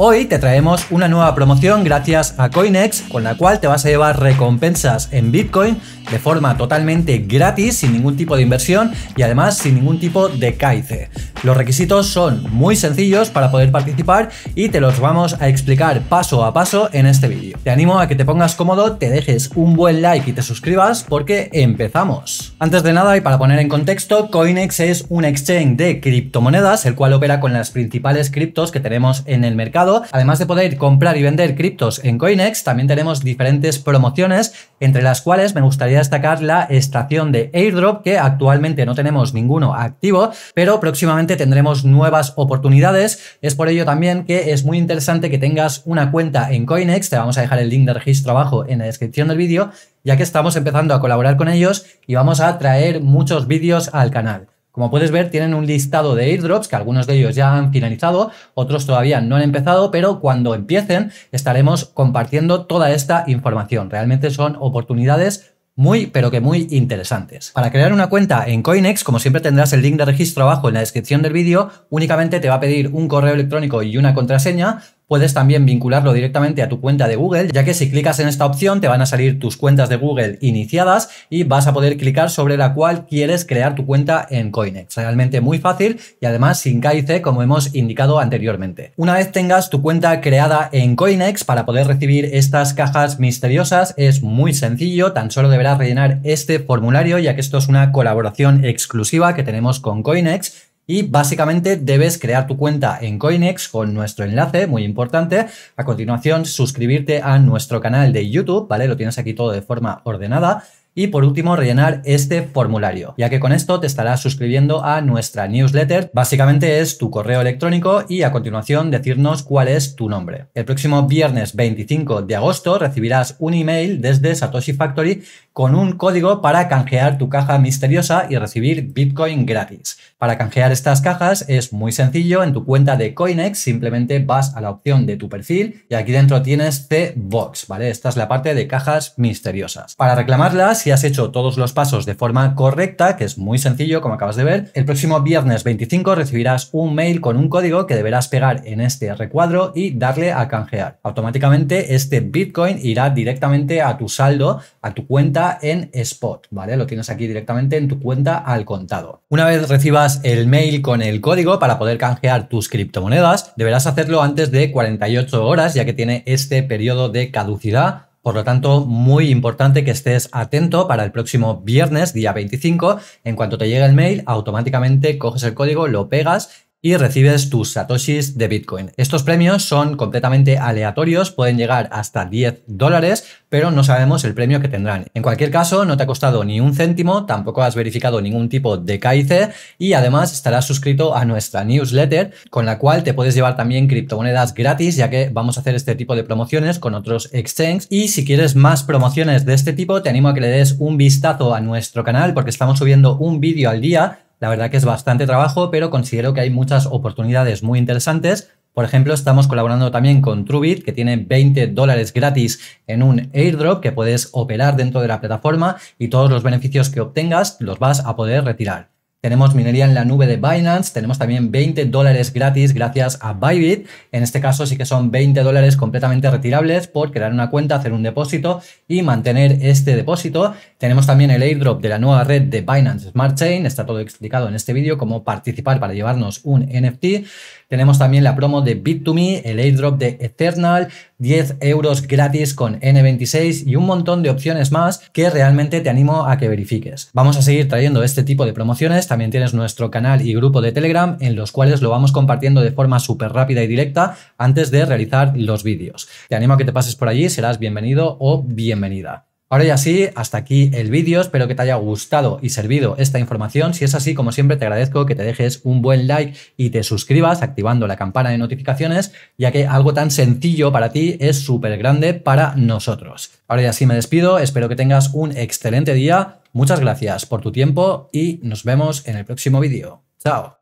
Hoy te traemos una nueva promoción gracias a Coinex, con la cual te vas a llevar recompensas en Bitcoin de forma totalmente gratis, sin ningún tipo de inversión y además sin ningún tipo de caice. Los requisitos son muy sencillos para poder participar y te los vamos a explicar paso a paso en este vídeo. Te animo a que te pongas cómodo, te dejes un buen like y te suscribas porque empezamos. Antes de nada y para poner en contexto, Coinex es un exchange de criptomonedas, el cual opera con las principales criptos que tenemos en el mercado. Además de poder comprar y vender criptos en Coinex, también tenemos diferentes promociones, entre las cuales me gustaría destacar la estación de airdrop, que actualmente no tenemos ninguno activo, pero próximamente tendremos nuevas oportunidades. Es por ello también que es muy interesante que tengas una cuenta en Coinex. Te vamos a dejar el link de registro abajo en la descripción del vídeo, ya que estamos empezando a colaborar con ellos y vamos a traer muchos vídeos al canal. Como puedes ver, tienen un listado de airdrops que algunos de ellos ya han finalizado, otros todavía no han empezado, pero cuando empiecen estaremos compartiendo toda esta información. Realmente son oportunidades muy, pero que muy interesantes. Para crear una cuenta en Coinex, como siempre tendrás el link de registro abajo en la descripción del vídeo, únicamente te va a pedir un correo electrónico y una contraseña, Puedes también vincularlo directamente a tu cuenta de Google, ya que si clicas en esta opción te van a salir tus cuentas de Google iniciadas y vas a poder clicar sobre la cual quieres crear tu cuenta en Coinex. Realmente muy fácil y además sin KIC como hemos indicado anteriormente. Una vez tengas tu cuenta creada en Coinex para poder recibir estas cajas misteriosas es muy sencillo, tan solo deberás rellenar este formulario ya que esto es una colaboración exclusiva que tenemos con Coinex y básicamente debes crear tu cuenta en Coinex con nuestro enlace, muy importante. A continuación, suscribirte a nuestro canal de YouTube, ¿vale? Lo tienes aquí todo de forma ordenada. Y por último, rellenar este formulario, ya que con esto te estarás suscribiendo a nuestra newsletter. Básicamente es tu correo electrónico y a continuación decirnos cuál es tu nombre. El próximo viernes 25 de agosto recibirás un email desde Satoshi Factory con un código para canjear tu caja misteriosa y recibir Bitcoin gratis. Para canjear estas cajas es muy sencillo, en tu cuenta de Coinex simplemente vas a la opción de tu perfil y aquí dentro tienes C-Box, ¿vale? Esta es la parte de cajas misteriosas. Para reclamarlas, has hecho todos los pasos de forma correcta, que es muy sencillo como acabas de ver, el próximo viernes 25 recibirás un mail con un código que deberás pegar en este recuadro y darle a canjear. Automáticamente este Bitcoin irá directamente a tu saldo, a tu cuenta en Spot, ¿vale? Lo tienes aquí directamente en tu cuenta al contado. Una vez recibas el mail con el código para poder canjear tus criptomonedas, deberás hacerlo antes de 48 horas ya que tiene este periodo de caducidad por lo tanto, muy importante que estés atento para el próximo viernes, día 25. En cuanto te llegue el mail, automáticamente coges el código, lo pegas y recibes tus satoshis de Bitcoin. Estos premios son completamente aleatorios, pueden llegar hasta 10 dólares, pero no sabemos el premio que tendrán. En cualquier caso, no te ha costado ni un céntimo, tampoco has verificado ningún tipo de KIC y además estarás suscrito a nuestra newsletter con la cual te puedes llevar también criptomonedas gratis ya que vamos a hacer este tipo de promociones con otros exchanges y si quieres más promociones de este tipo te animo a que le des un vistazo a nuestro canal porque estamos subiendo un vídeo al día la verdad que es bastante trabajo, pero considero que hay muchas oportunidades muy interesantes. Por ejemplo, estamos colaborando también con Trubit, que tiene 20 dólares gratis en un airdrop que puedes operar dentro de la plataforma y todos los beneficios que obtengas los vas a poder retirar. Tenemos minería en la nube de Binance, tenemos también 20 dólares gratis gracias a Bybit. En este caso sí que son 20 dólares completamente retirables por crear una cuenta, hacer un depósito y mantener este depósito. Tenemos también el airdrop de la nueva red de Binance Smart Chain, está todo explicado en este vídeo cómo participar para llevarnos un NFT. Tenemos también la promo de Bit2Me, el airdrop de Eternal, 10 euros gratis con N26 y un montón de opciones más que realmente te animo a que verifiques. Vamos a seguir trayendo este tipo de promociones, también tienes nuestro canal y grupo de Telegram en los cuales lo vamos compartiendo de forma súper rápida y directa antes de realizar los vídeos. Te animo a que te pases por allí, serás bienvenido o bienvenida. Ahora ya sí, hasta aquí el vídeo, espero que te haya gustado y servido esta información. Si es así, como siempre, te agradezco que te dejes un buen like y te suscribas activando la campana de notificaciones, ya que algo tan sencillo para ti es súper grande para nosotros. Ahora ya sí me despido, espero que tengas un excelente día, muchas gracias por tu tiempo y nos vemos en el próximo vídeo. Chao.